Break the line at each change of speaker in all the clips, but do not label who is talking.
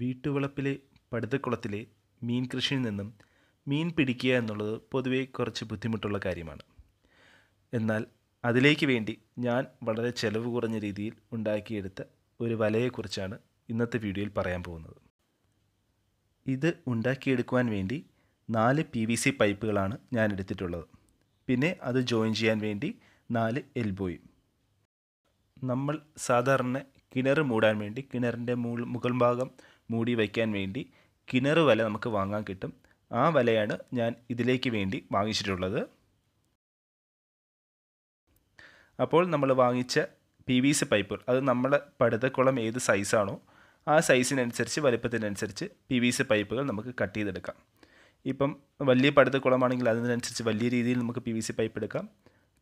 വീട്ടുവളപ്പിലെ പടുതക്കുളത്തിലെ മീൻ കൃഷിയിൽ നിന്നും മീൻ പിടിക്കുക എന്നുള്ളത് പൊതുവേ കുറച്ച് ബുദ്ധിമുട്ടുള്ള കാര്യമാണ് എന്നാൽ അതിലേക്ക് വേണ്ടി ഞാൻ വളരെ ചെലവ് കുറഞ്ഞ രീതിയിൽ ഉണ്ടാക്കിയെടുത്ത ഒരു വലയെക്കുറിച്ചാണ് ഇന്നത്തെ വീഡിയോയിൽ പറയാൻ പോകുന്നത് ഇത് ഉണ്ടാക്കിയെടുക്കുവാൻ വേണ്ടി നാല് പി വി സി പൈപ്പുകളാണ് ഞാൻ എടുത്തിട്ടുള്ളത് പിന്നെ അത് ജോയിൻ ചെയ്യാൻ വേണ്ടി നാല് എൽബോയും നമ്മൾ സാധാരണ കിണർ മൂടാൻ വേണ്ടി കിണറിൻ്റെ മുകൾ മുകൾ ഭാഗം മൂടി വയ്ക്കാൻ വേണ്ടി കിണർ വല നമുക്ക് വാങ്ങാൻ കിട്ടും ആ വലയാണ് ഞാൻ ഇതിലേക്ക് വേണ്ടി വാങ്ങിച്ചിട്ടുള്ളത് അപ്പോൾ നമ്മൾ വാങ്ങിച്ച പി വി സി പൈപ്പുകൾ അത് നമ്മുടെ പടുതക്കുളം ഏത് സൈസാണോ ആ സൈസിനനുസരിച്ച് വലിപ്പത്തിനനുസരിച്ച് പി വി സി പൈപ്പുകൾ നമുക്ക് കട്ട് ചെയ്തെടുക്കാം ഇപ്പം വലിയ പടുതക്കുളമാണെങ്കിൽ അതിനനുസരിച്ച് വലിയ രീതിയിൽ നമുക്ക് പി വി സി പൈപ്പ് എടുക്കാം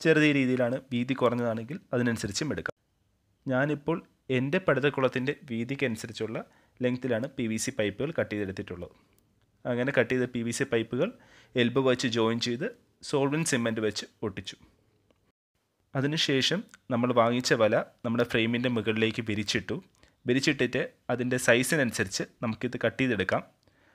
ചെറിയ രീതിയിലാണ് വീതി കുറഞ്ഞതാണെങ്കിൽ അതിനനുസരിച്ചും എടുക്കാം ഞാനിപ്പോൾ എൻ്റെ പടുതക്കുളത്തിൻ്റെ വീതിക്കനുസരിച്ചുള്ള ലെങ്ത്തിലാണ് പി വി സി പൈപ്പുകൾ കട്ട് ചെയ്തെടുത്തിട്ടുള്ളത് അങ്ങനെ കട്ട് ചെയ്ത പി വി സി പൈപ്പുകൾ എൽബോ വെച്ച് ജോയിൻ ചെയ്ത് സോൾവിൻ സിമെൻറ്റ് വെച്ച് ഒട്ടിച്ചു അതിനുശേഷം നമ്മൾ വാങ്ങിച്ച വല നമ്മുടെ ഫ്രെയിമിൻ്റെ മുകളിലേക്ക് വിരിച്ചിട്ടു വിരിച്ചിട്ടിട്ട് അതിൻ്റെ സൈസിനനുസരിച്ച് നമുക്കിത് കട്ട് ചെയ്തെടുക്കാം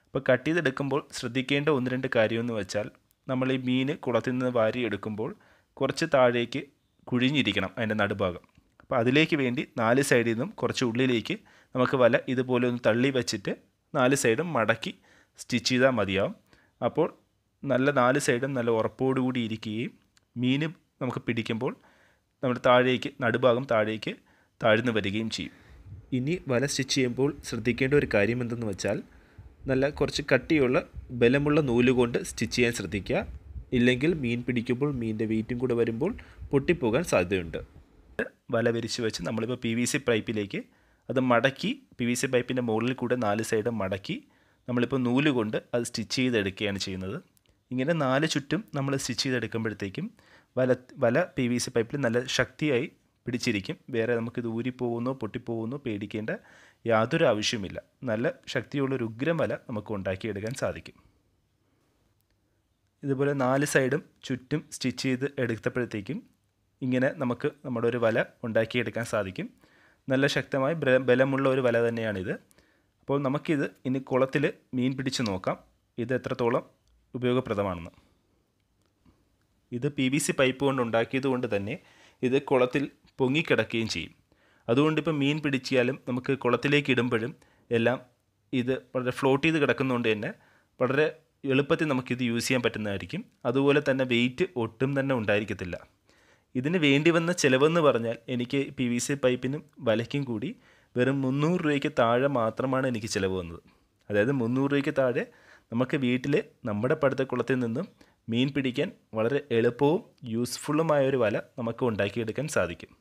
അപ്പോൾ കട്ട് ചെയ്തെടുക്കുമ്പോൾ ശ്രദ്ധിക്കേണ്ട ഒന്ന് രണ്ട് കാര്യമെന്ന് വെച്ചാൽ നമ്മൾ ഈ മീൻ കുളത്തിൽ നിന്ന് വാരിയെടുക്കുമ്പോൾ എടുക്കുമ്പോൾ കുറച്ച് താഴേക്ക് കുഴിഞ്ഞിരിക്കണം അതിൻ്റെ നടുഭാഗം അപ്പോൾ അതിലേക്ക് വേണ്ടി നാല് സൈഡിൽ നിന്നും കുറച്ച് ഉള്ളിലേക്ക് നമുക്ക് വല ഇതുപോലെ ഒന്ന് തള്ളി വെച്ചിട്ട് നാല് സൈഡും മടക്കി സ്റ്റിച്ച് ചെയ്താൽ മതിയാവും അപ്പോൾ നല്ല നാല് സൈഡും നല്ല ഉറപ്പോടുകൂടി ഇരിക്കുകയും മീൻ നമുക്ക് പിടിക്കുമ്പോൾ നമ്മുടെ താഴേക്ക് നടുഭാഗം താഴേക്ക് താഴ്ന്നു വരികയും ചെയ്യും ഇനി വല സ്റ്റിച്ച് ചെയ്യുമ്പോൾ ശ്രദ്ധിക്കേണ്ട ഒരു കാര്യം എന്തെന്ന് വെച്ചാൽ നല്ല കുറച്ച് കട്ടിയുള്ള ബലമുള്ള നൂല് കൊണ്ട് സ്റ്റിച്ച് ചെയ്യാൻ ശ്രദ്ധിക്കുക ഇല്ലെങ്കിൽ മീൻ പിടിക്കുമ്പോൾ മീനിൻ്റെ വെയിറ്റും കൂടെ വരുമ്പോൾ പൊട്ടിപ്പോകാൻ സാധ്യതയുണ്ട് വല വിരിച്ച് വെച്ച് നമ്മളിപ്പോൾ പി വി സി പൈപ്പിലേക്ക് അത് മടക്കി പി വി സി പൈപ്പിൻ്റെ മുകളിൽ കൂടെ നാല് സൈഡ് മടക്കി നമ്മളിപ്പോൾ നൂല് കൊണ്ട് അത് സ്റ്റിച്ച് ചെയ്തെടുക്കുകയാണ് ചെയ്യുന്നത് ഇങ്ങനെ നാല് ചുറ്റും നമ്മൾ സ്റ്റിച്ച് ചെയ്തെടുക്കുമ്പോഴത്തേക്കും വല വല പി വി സി പൈപ്പിൽ നല്ല ശക്തിയായി പിടിച്ചിരിക്കും വേറെ നമുക്കിത് ഊരിപ്പോകുന്നോ പൊട്ടിപ്പോകുന്നോ പേടിക്കേണ്ട യാതൊരു ആവശ്യമില്ല നല്ല ശക്തിയുള്ള ഒരു ഉഗ്രം വല നമുക്ക് ഉണ്ടാക്കിയെടുക്കാൻ സാധിക്കും ഇതുപോലെ നാല് സൈഡും ചുറ്റും സ്റ്റിച്ച് ചെയ്ത് എടുത്തപ്പോഴത്തേക്കും ഇങ്ങനെ നമുക്ക് നമ്മുടെ ഒരു വല ഉണ്ടാക്കിയെടുക്കാൻ സാധിക്കും നല്ല ശക്തമായി ബലമുള്ള ഒരു വല തന്നെയാണിത് അപ്പോൾ നമുക്കിത് ഇനി കുളത്തിൽ മീൻ പിടിച്ച് നോക്കാം ഇത് എത്രത്തോളം ഉപയോഗപ്രദമാണെന്ന് ഇത് പി വി സി പൈപ്പ് കൊണ്ട് ഉണ്ടാക്കിയത് കൊണ്ട് തന്നെ ഇത് കുളത്തിൽ പൊങ്ങിക്കിടക്കുകയും ചെയ്യും അതുകൊണ്ട് ഇപ്പോൾ മീൻ പിടിച്ചാലും നമുക്ക് കുളത്തിലേക്ക് ഇടുമ്പോഴും എല്ലാം ഇത് വളരെ ഫ്ലോട്ട് ചെയ്ത് കിടക്കുന്നതുകൊണ്ട് തന്നെ വളരെ എളുപ്പത്തിൽ നമുക്കിത് യൂസ് ചെയ്യാൻ പറ്റുന്നതായിരിക്കും അതുപോലെ തന്നെ വെയിറ്റ് ഒട്ടും തന്നെ ഉണ്ടായിരിക്കത്തില്ല ഇതിന് വേണ്ടി വന്ന ചിലവെന്ന് പറഞ്ഞാൽ എനിക്ക് പി വി സി പൈപ്പിനും വലയ്ക്കും കൂടി വെറും മുന്നൂറ് രൂപയ്ക്ക് താഴെ മാത്രമാണ് എനിക്ക് ചിലവ് വന്നത് അതായത് മുന്നൂറ് രൂപയ്ക്ക് താഴെ നമുക്ക് വീട്ടിൽ നമ്മുടെ പടുത്തക്കുളത്തിൽ നിന്നും മീൻ പിടിക്കാൻ വളരെ എളുപ്പവും യൂസ്ഫുള്ളുമായ ഒരു വല നമുക്ക് ഉണ്ടാക്കിയെടുക്കാൻ സാധിക്കും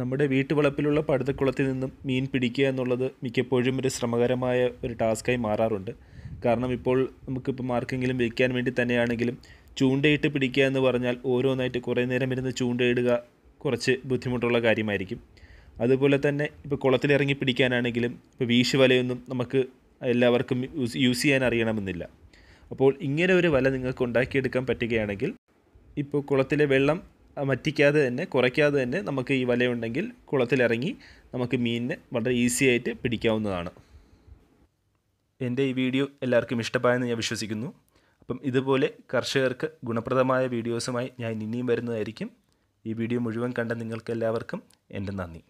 നമ്മുടെ വീട്ടുവളപ്പിലുള്ള പടുത്തക്കുളത്തിൽ നിന്നും മീൻ പിടിക്കുക എന്നുള്ളത് മിക്കപ്പോഴും ഒരു ശ്രമകരമായ ഒരു ടാസ്ക്കായി മാറാറുണ്ട് കാരണം ഇപ്പോൾ നമുക്കിപ്പോൾ ആർക്കെങ്കിലും വിൽക്കാൻ വേണ്ടി തന്നെയാണെങ്കിലും ചൂണ്ടയിട്ട് പിടിക്കുക എന്ന് പറഞ്ഞാൽ ഓരോന്നായിട്ട് കുറേ നേരം ഇരുന്ന് ചൂണ്ടയിടുക കുറച്ച് ബുദ്ധിമുട്ടുള്ള കാര്യമായിരിക്കും അതുപോലെ തന്നെ ഇപ്പോൾ കുളത്തിലിറങ്ങി പിടിക്കാനാണെങ്കിലും ഇപ്പോൾ വലയൊന്നും നമുക്ക് എല്ലാവർക്കും യൂസ് ചെയ്യാൻ അറിയണമെന്നില്ല അപ്പോൾ ഇങ്ങനെ ഒരു വല നിങ്ങൾക്ക് ഉണ്ടാക്കിയെടുക്കാൻ പറ്റുകയാണെങ്കിൽ ഇപ്പോൾ കുളത്തിലെ വെള്ളം മറ്റിക്കാതെ തന്നെ കുറയ്ക്കാതെ തന്നെ നമുക്ക് ഈ വലയുണ്ടെങ്കിൽ കുളത്തിലിറങ്ങി നമുക്ക് മീനിനെ വളരെ ഈസി ആയിട്ട് പിടിക്കാവുന്നതാണ് എൻ്റെ ഈ വീഡിയോ എല്ലാവർക്കും ഇഷ്ടമായെന്ന് ഞാൻ വിശ്വസിക്കുന്നു അപ്പം ഇതുപോലെ കർഷകർക്ക് ഗുണപ്രദമായ വീഡിയോസുമായി ഞാൻ ഇനിയും വരുന്നതായിരിക്കും ഈ വീഡിയോ മുഴുവൻ കണ്ട നിങ്ങൾക്കെല്ലാവർക്കും എൻ്റെ നന്ദി